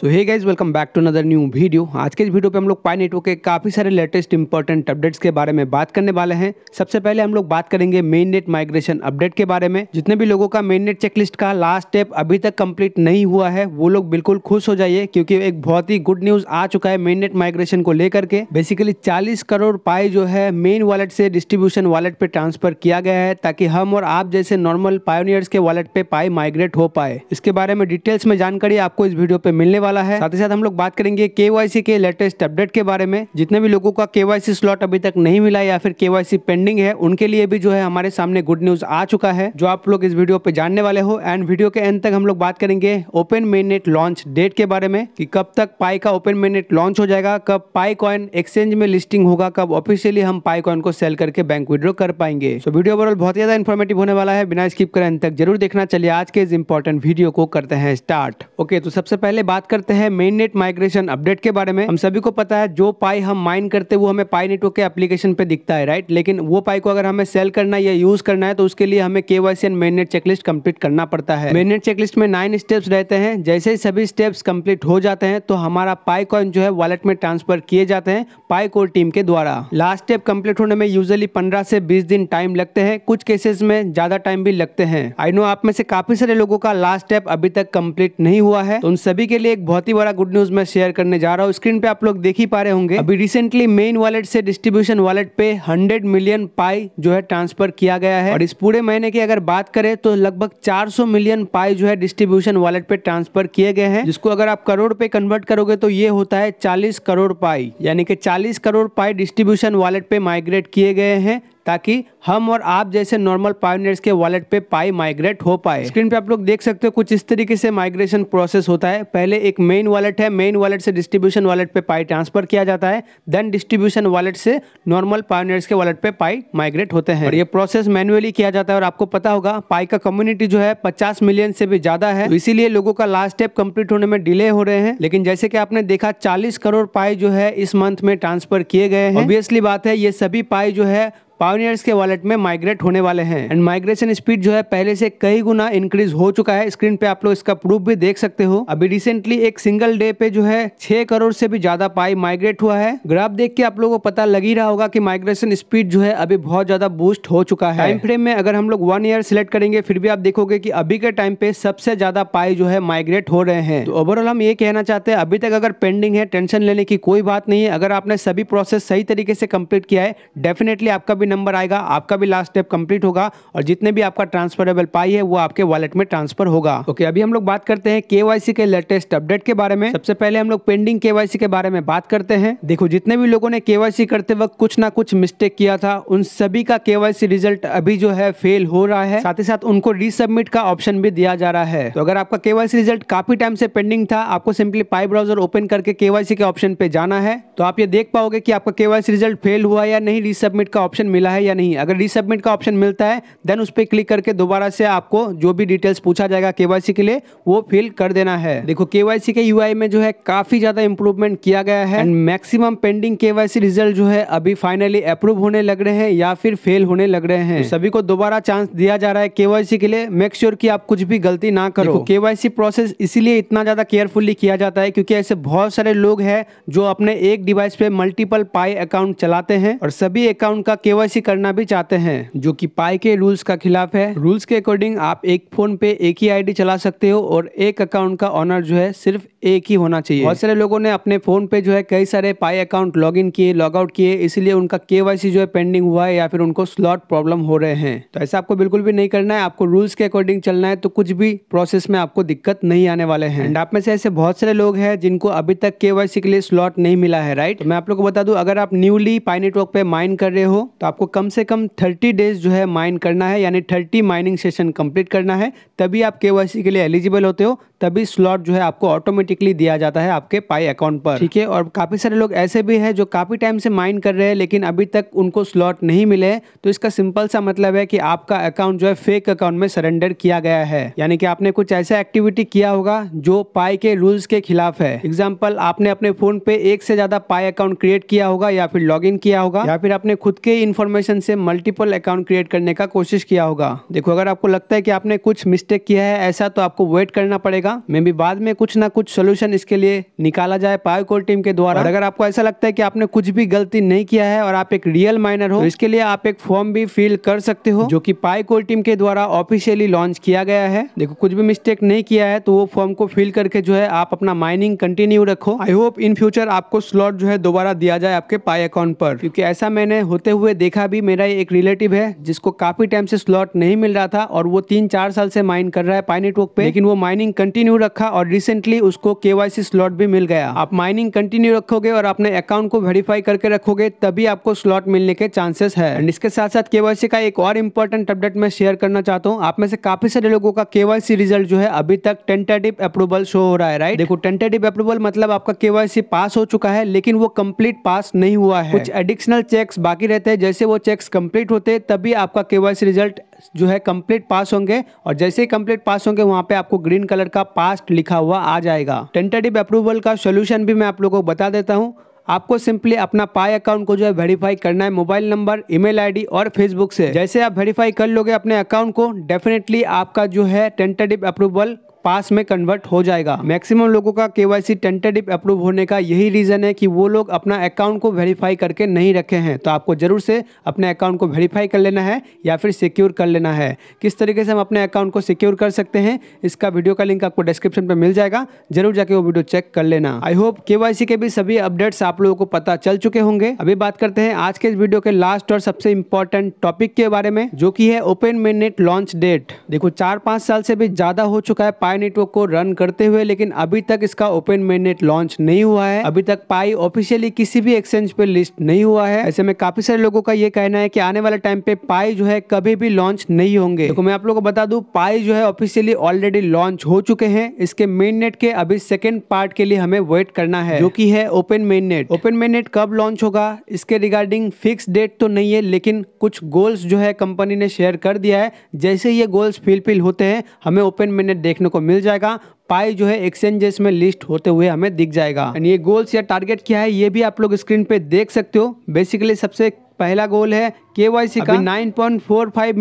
so hey guys welcome back to another new video आज के इस वीडियो पे हम लोग पाई नेटवर्क के काफ़ी सारे लेटेस्ट इंपॉर्टेंट अपडेट्स के बारे में बात करने वाले हैं सबसे पहले हम लोग बात करेंगे मेन नेट माइग्रेशन अपडेट के बारे में जितने भी लोगों का मेन नेट चेकलिस्ट का लास्ट स्टेप अभी तक कंप्लीट नहीं हुआ है वो लोग बिल्कुल खुश हो जाइए क्योंकि एक बहुत ही गुड न्यूज़ आ चुका है मेन नेट माइग्रेशन को लेकर के बेसिकली चालीस करोड़ पाई जो है मेन वॉलेट से डिस्ट्रीब्यूशन वॉलेट पर ट्रांसफर किया गया है ताकि हम और आप जैसे नॉर्मल पायोनियर्स के वॉलेट पे पाई माइग्रेट हो पाए इसके बारे में डिटेल्स में जानकारी आपको इस वीडियो पे मिलने वाला है साथ ही साथ हम लोग बात करेंगे के के लेटेस्ट अपडेट के बारे में जितने भी लोगों का के स्लॉट अभी तक नहीं मिला या फिर के पेंडिंग है उनके लिए भी जो है हमारे सामने गुड न्यूज आ चुका है जो आप लोग इस वीडियो पे जानने वाले हो एंड वीडियो के एंड तक हम लोग बात करेंगे ओपन मेननेट लॉन्च डेट के बारे में कि कब तक पाई का ओपन मेननेट लॉन्च हो जाएगा कब पाई कॉइन एक्सचेंज में लिस्टिंग होगा कब ऑफिशियली हम पाई कॉइन को सेल करके बैंक विड्रॉ कर पाएंगे तो so, वीडियो ओवरऑल बहुत ज्यादा इन्फॉर्मेटिव होने वाला है बिना स्किप करें तक जरूर देखना चलिए आज के इस इंपॉर्टेंट वीडियो को करते हैं स्टार्ट ओके okay, तो सबसे पहले बात करते हैं मेन नेट माइग्रेशन अपडेट के बारे में हम सभी को पता है जो पाई हम माइन करते हैं वो हमें पाई नेटवर्क के एप्लीकेशन पे दिखता है राइट लेकिन वो पाई को अगर हमें सेल करना है या यूज करना है तो उसके लिए हमें K Y C and main net checklist complete करना पड़ता है मेन नेट चेकलिस्ट में नाइन स्टेप्स रहते हैं जैसे ही सभी स्टेप्स कम्प्लीट हो जाते हैं तो हमारा पाई कॉइन जो है वॉलेट में ट्रांसफर किए जाते हैं पाई कोर टीम के द्वारा लास्ट स्टेप कम्प्लीट होने में यूजली पंद्रह से बीस दिन टाइम लगते हैं कुछ केसेस में ज्यादा टाइम भी लगते हैं आई नो आप में से काफी सारे लोगों का लास्ट स्टेप अभी तक कम्प्लीट नहीं हुआ है तो उन सभी के लिए एक बहुत ही बड़ा गुड न्यूज मैं शेयर करने जा रहा हूँ स्क्रीन पे आप लोग देख ही पा रहे होंगे अभी रिसेंटली मेन वॉलेट से डिस्ट्रीब्यूशन वॉलेट पे हंड्रेड मिलियन पाई जो है ट्रांसफर किया गया है और इस पूरे महीने की अगर बात करें तो लगभग 400 मिलियन पाई जो है डिस्ट्रीब्यूशन वॉलेट पे ट्रांसफर किए गए हैं जिसको अगर आप करोड़ पे कन्वर्ट करोगे तो ये होता है चालीस करोड़ पाई यानी कि चालीस करोड़ पाई डिस्ट्रीब्यूशन वॉलेट पे माइग्रेट किए गए हैं ताकि हम और आप जैसे नॉर्मल पायोनियर्स के वॉलेट पे पाई माइग्रेट हो पाए स्क्रीन पे आप लोग देख सकते हो कुछ इस तरीके से माइग्रेशन प्रोसेस होता है पहले एक मेन वॉलेट है मेन वॉलेट से डिस्ट्रीब्यूशन वॉलेट पे पाई ट्रांसफर किया जाता है देन डिस्ट्रीब्यूशन वॉलेट से नॉर्मल पायोनियर्स के वॉलेट पे पाई माइग्रेट होते हैं और ये प्रोसेस मैनुअली किया जाता है और आपको पता होगा पाई का कम्युनिटी जो है पचास मिलियन से भी ज्यादा है तो इसीलिए लोगों का लास्ट स्टेप कम्प्लीट होने में डिले हो रहे हैं लेकिन जैसे की आपने देखा चालीस करोड़ पाई जो है इस मंथ में ट्रांसफर किए गए हैं ऑब्वियसली बात है ये सभी पाई जो है पावनियर्स के वॉलेट में माइग्रेट होने वाले हैं एंड माइग्रेशन स्पीड जो है पहले से कई गुना इंक्रीज हो चुका है स्क्रीन पे आप लोग इसका प्रूफ भी देख सकते हो अभी रिसेंटली एक सिंगल डे पे जो है छह करोड़ से भी ज्यादा पाई माइग्रेट हुआ है ग्राफ देख के आप लोगों को पता लग ही रहा होगा की माइग्रेशन स्पीड जो है अभी बहुत ज्यादा बूस्ट हो चुका है टाइम फ्रेम में अगर हम लोग वन ईयर सिलेक्ट करेंगे फिर भी आप देखोगे की अभी के टाइम पे सबसे ज्यादा पाई जो है माइग्रेट हो रहे हैं तो ओवरऑल हम ये कहना चाहते हैं अभी तक अगर पेंडिंग है टेंशन लेने की कोई बात नहीं है अगर आपने सभी प्रोसेस सही तरीके से कम्प्लीट किया है डेफिनेटली आपका भी नंबर आएगा आपका भी लास्ट स्टेप कंप्लीट होगा और जितने भी आपका ट्रांसफरेबल पाई है वो आपके वॉलेट में ट्रांसफर होगा ओके अभी हम लोग बात करते हैं के के लेटेस्ट अपडेट के बारे में सबसे पहले हम लोग पेंडिंग के के बारे में बात करते हैं देखो जितने भी लोगों ने के करते वक्त कुछ ना कुछ मिस्टेक किया था उन सभी का के रिजल्ट अभी जो है फेल हो रहा है साथ ही साथ उनको रिसबमिट का ऑप्शन भी दिया जा रहा है तो अगर आपका केवाईसी रिजल्ट काफी टाइम से पेंडिंग था आपको सिंपली पाई ब्राउजर ओपन करके केवाईसी के ऑप्शन पे जाना है तो आप ये देख पाओगे कि आपका केवाईसी रिजल्ट फेल हुआ या नहीं रिसबमिट का ऑप्शन मिला मिला है या नहीं अगर रिसबमिट का ऑप्शन मिलता है देन उस पर क्लिक करके दोबारा से आपको जो भी डिटेल्स पूछा जाएगा केवाईसी के लिए वो फिल कर देना है देखो केवाईसी के यूआई में जो है काफी ज्यादा इंप्रूवमेंट किया गया है and maximum pending KYC result जो है अभी फाइनली अप्रूव होने लग रहे हैं या फिर फेल होने लग रहे हैं तो सभी को दोबारा चांस दिया जा रहा है केवाईसी के लिए मेक श्योर की आप कुछ भी गलती ना करो केवाईसी प्रोसेस इसीलिए इतना ज्यादा केयरफुली किया जाता है क्योंकि ऐसे बहुत सारे लोग हैं जो अपने एक डिवाइस पे मल्टीपल पाई अकाउंट चलाते हैं और सभी अकाउंट का केवल केवाईसी करना भी चाहते हैं जो कि पाई के रूल्स का खिलाफ है रूल्स के अकॉर्डिंग आप एक फोन पे एक ही आईडी चला सकते हो और एक अकाउंट का ऑनर जो है सिर्फ एक ही होना चाहिए बहुत सारे लोगों ने अपने फोन पे जो है कई सारे पाई अकाउंट लॉग इन किए लॉग आउट किए इसलिए उनका केवाईसी जो है पेंडिंग हुआ है या फिर उनको स्लॉट प्रॉब्लम हो रहे हैं तो ऐसा आपको बिल्कुल भी नहीं करना है आपको रूल्स के अकॉर्डिंग चलना है तो कुछ भी प्रोसेस में आपको दिक्कत नहीं आने वाले हैं एंड आप में से ऐसे बहुत सारे लोग हैं जिनको अभी तक केवाईसी के लिए स्लॉट नहीं मिला है राइट तो मैं आप लोग को बता दूं अगर आप न्यूली पाई नेटवर्क पे माइन कर रहे हो तो आपको कम से कम थर्टी डेज जो है माइन करना है यानी थर्टी माइनिंग सेशन कंप्लीट करना है तभी आप के के लिए एलिजिबल होते हो तभी स्लॉट जो है आपको ऑटोमेटिकली दिया जाता है आपके पाई अकाउंट पर ठीक है और काफ़ी सारे लोग ऐसे भी हैं जो काफ़ी टाइम से माइन कर रहे हैं लेकिन अभी तक उनको स्लॉट नहीं मिले तो इसका सिंपल सा मतलब है कि आपका अकाउंट जो है फेक अकाउंट में सरेंडर किया गया है यानी कि आपने कुछ ऐसा एक्टिविटी किया होगा जो पाई के रूल्स के खिलाफ है एग्जाम्पल आपने अपने फोन पे एक से ज्यादा पाई अकाउंट क्रिएट किया होगा या फिर लॉग किया होगा या फिर आपने खुद के इन्फॉर्मेशन से मल्टीपल अकाउंट क्रिएट करने का कोशिश किया होगा देखो अगर आपको लगता है कि आपने कुछ मिस्टेक किया है ऐसा तो आपको वेट करना पड़ेगा होगा मे भी बाद में कुछ ना कुछ सोल्यूशन इसके लिए निकाला जाए पायोकोल टीम के द्वारा अगर आपको ऐसा लगता है कि आपने कुछ भी गलती नहीं किया है और आप एक रियल माइनर हो तो इसके लिए आप एक फॉर्म भी फिल कर सकते हो जो की पायोकोल टीम के द्वारा ऑफिशियली लॉन्च किया गया है देखो कुछ भी मिस्टेक नहीं किया है तो वो फॉर्म को फिल करके जो है आप अपना माइनिंग कंटिन्यू रखो आई होप इन फ्यूचर आपको स्लॉट जो है दोबारा दिया जाए आपके पाई अकाउंट पर क्योंकि ऐसा मैंने होते हुए देखा भी मेरा एक रिलेटिव है जिसको काफी टाइम से स्लॉट नहीं मिल रहा था और वो तीन चार साल से माइन कर रहा है पाई नेटवर्क पे लेकिन वो माइनिंग कंटिन्यू कंटिन्यू रखा और रिसेंटली उसको के स्लॉट भी मिल गया आप माइनिंग कंटिन्यू रखोगे और अपने अकाउंट को वेरीफाई करके रखोगे तभी आपको स्लॉट मिलने के चांसेस है एंड इसके साथ साथ केवाईसी का एक और इम्पोर्टेंट अपडेट मैं शेयर करना चाहता हूँ आप में से काफी सारे लोगों का केवाईसी रिजल्ट जो है अभी तक टेंटेटिव अप्रूवल शो हो रहा है राइट देखो टेंटेटिव अप्रूवल मतलब आपका केवाईसी पास हो चुका है लेकिन वो कम्प्लीट पास नहीं हुआ है कुछ एडिशनल चेक्स बाकी रहते हैं जैसे वो चेक्स कंप्लीट होते तभी आपका केवाईसी रिजल्ट जो है कंप्लीट पास होंगे और जैसे ही कंप्लीट पास होंगे वहां पे आपको ग्रीन कलर का पास्ट लिखा हुआ आ जाएगा टेंटेटिव अप्रूवल का सोल्यूशन भी मैं आप लोगों को बता देता हूँ आपको सिंपली अपना पाई अकाउंट को जो है वेरीफाई करना है मोबाइल नंबर ईमेल आईडी और फेसबुक से जैसे आप वेरीफाई कर लोगे अपने अकाउंट को डेफिनेटली आपका जो है टेंटेटिव अप्रूवल पास में कन्वर्ट हो जाएगा मैक्सिमम लोगों का केवाईसी टेंटेटिव अप्रूव होने का यही रीज़न है कि वो लोग अपना अकाउंट को वेरीफाई करके नहीं रखे हैं तो आपको ज़रूर से अपने अकाउंट को वेरीफाई कर लेना है या फिर सिक्योर कर लेना है किस तरीके से हम अपने अकाउंट को सिक्योर कर सकते हैं इसका वीडियो का लिंक आपको डिस्क्रिप्शन पर मिल जाएगा जरूर जाके वो वीडियो चेक कर लेना आई होप के के भी सभी अपडेट्स आप लोगों को पता चल चुके होंगे अभी बात करते हैं आज के इस वीडियो के लास्ट और सबसे इम्पोर्टेंट टॉपिक के बारे में जो की है ओपन मेनेट लॉन्च डेट देखो चार पांच साल से भी ज़्यादा हो चुका है पाई नेटवर्क को रन करते हुए लेकिन अभी तक इसका ओपन मेन लॉन्च नहीं हुआ है अभी तक पाई ऑफिशियली किसी भी एक्सचेंज पे लिस्ट नहीं हुआ है ऐसे में काफी सारे लोगों का ये कहना है की आने वाले टाइम पे पाई जो है कभी भी लॉन्च नहीं होंगे देखो तो मैं आप लोग को बता दू पाई जो है ऑफिशियली ऑलरेडी लॉन्च हो चुके हैं इसके नेट के अभी सेकेंड पार्ट के लिए हमें वेट करना है जो की है ओपन नेट ओपन नेट कब लॉन्च होगा इसके रिगार्डिंग फिक्स डेट तो नहीं है लेकिन कुछ गोल्स जो है कंपनी ने शेयर कर दिया है जैसे ये गोल्स फिलफिल होते हैं हमें ओपन नेट देखने को मिल जाएगा पाई जो है एक्सचेंजेस में लिस्ट होते हुए हमें दिख जाएगा एंड ये गोल्स या टारगेट क्या है ये भी आप लोग स्क्रीन पे देख सकते हो बेसिकली सबसे पहला गोल है के का नाइन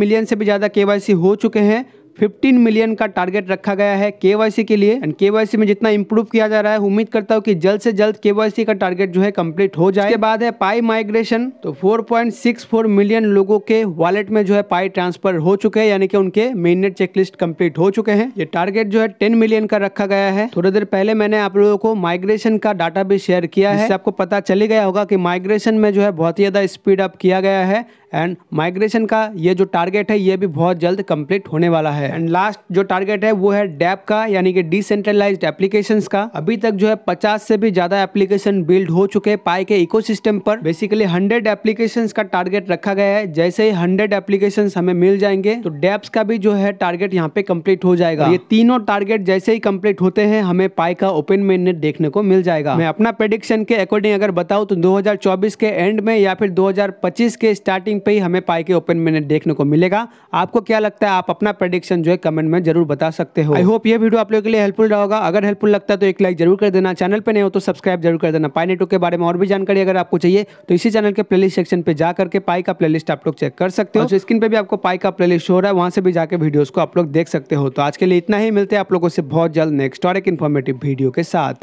मिलियन से भी ज़्यादा के हो चुके हैं 15 मिलियन का टारगेट रखा गया है केवाईसी के लिए एंड केवाईसी में जितना इंप्रूव किया जा रहा है उम्मीद करता हूँ कि जल्द से जल्द केवाईसी का टारगेट जो है कंप्लीट हो जाए बाद है पाई माइग्रेशन तो 4.64 मिलियन लोगों के वॉलेट में जो है पाई ट्रांसफर हो चुके हैं यानी कि उनके मेननेट चेकलिस्ट कंप्लीट हो चुके हैं ये टारगेट जो है टेन मिलियन का रखा गया है थोड़ी देर पहले मैंने आप लोगों को माइग्रेशन का डाटा भी शेयर किया है आपको पता चली गया होगा कि माइग्रेशन में जो है बहुत ही ज्यादा स्पीड अप किया गया है एंड माइग्रेशन का ये जो टारगेट है ये भी बहुत जल्द कंप्लीट होने वाला है एंड लास्ट जो टारगेट है वो है डैप का यानी कि डिसेंट्रलाइज एप्लीकेशन का अभी तक जो है पचास से भी ज्यादा एप्लीकेशन बिल्ड हो चुके हैं पाई के इकोसिस्टम पर बेसिकली हंड्रेड एप्लीकेशन का टारगेट रखा गया है जैसे ही हंड्रेड एप्लीकेशन हमें मिल जाएंगे तो डेप्स का भी जो है टारगेट यहाँ पे कम्प्लीट हो जाएगा ये तीनों टारगेट जैसे ही कम्प्लीट होते हैं हमें पाई का ओपन मेन देखने को मिल जाएगा मैं अपना प्रेडिक्शन के अकॉर्डिंग अगर बताऊँ तो दो के एंड में या फिर दो के स्टार्टिंग पे ही हमें पाई के ओपन मिनट देखने को मिलेगा आपको क्या लगता है आप अपना प्रेडिक्शन जो है कमेंट में जरूर बता सकते हो आई होप ये वीडियो आप लोगों के लिए हेल्पफुल रहा होगा अगर हेल्पफुल लगता है तो एक लाइक जरूर कर देना चैनल पर नहीं हो तो सब्सक्राइब जरूर कर देना पाई के बारे में और भी जानकारी अगर आपको चाहिए तो इसी चैनल के प्ले सेक्शन पर जाकर के पाई का प्लेलिस्ट आप लोग चेक कर सकते हो स्क्रीन पर भी आपको पाई का प्लेलिस्ट हो रहा है वहाँ से भी जाकर वीडियोज़ को आप लोग देख सकते हो तो आज के लिए इतना ही मिलते हैं आप लोगों से बहुत जल्द नेक्स्ट और एक इन्फॉर्मेटिव वीडियो के साथ